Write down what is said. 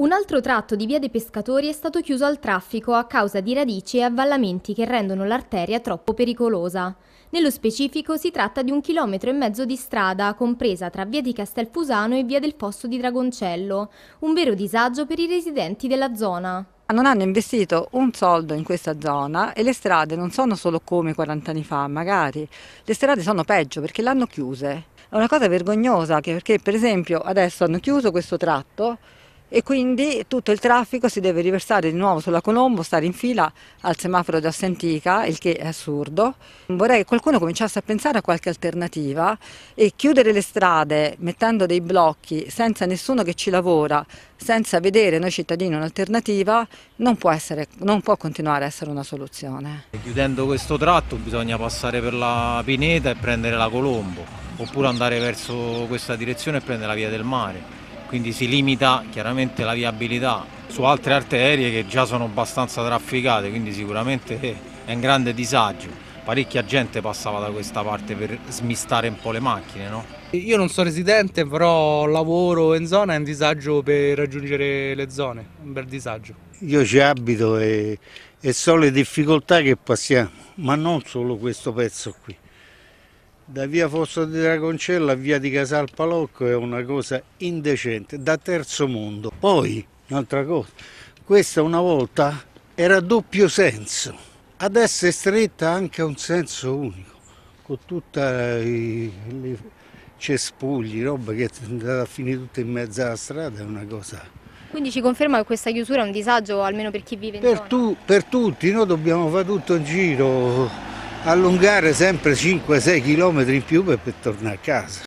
Un altro tratto di Via dei Pescatori è stato chiuso al traffico a causa di radici e avvallamenti che rendono l'arteria troppo pericolosa. Nello specifico si tratta di un chilometro e mezzo di strada, compresa tra Via di Castelfusano e Via del Fosso di Dragoncello, un vero disagio per i residenti della zona non hanno investito un soldo in questa zona e le strade non sono solo come 40 anni fa, magari, le strade sono peggio perché l'hanno chiuse. È una cosa vergognosa perché per esempio adesso hanno chiuso questo tratto e quindi tutto il traffico si deve riversare di nuovo sulla Colombo, stare in fila al semaforo di Assentica, il che è assurdo. Vorrei che qualcuno cominciasse a pensare a qualche alternativa e chiudere le strade mettendo dei blocchi senza nessuno che ci lavora, senza vedere noi cittadini un'alternativa, non, non, può continuare a essere una soluzione. Chiudendo questo tratto bisogna passare per la Pineta e prendere la Colombo, oppure andare verso questa direzione e prendere la via del mare quindi si limita chiaramente la viabilità su altre arterie che già sono abbastanza trafficate, quindi sicuramente è un grande disagio. Parecchia gente passava da questa parte per smistare un po' le macchine, no? Io non sono residente, però lavoro in zona, è un disagio per raggiungere le zone, un bel disagio. Io ci abito e, e so le difficoltà che passiamo, ma non solo questo pezzo qui da via Fosso di Dragoncella a via di Casal Palocco è una cosa indecente, da terzo mondo. Poi, un'altra cosa, questa una volta era a doppio senso, adesso è stretta anche a un senso unico, con tutti eh, i cespugli, roba che è andata a finire tutta in mezzo alla strada, è una cosa... Quindi ci conferma che questa chiusura è un disagio almeno per chi vive in per, tu, per tutti, noi dobbiamo fare tutto in giro, allungare sempre 5-6 km in più per, per tornare a casa.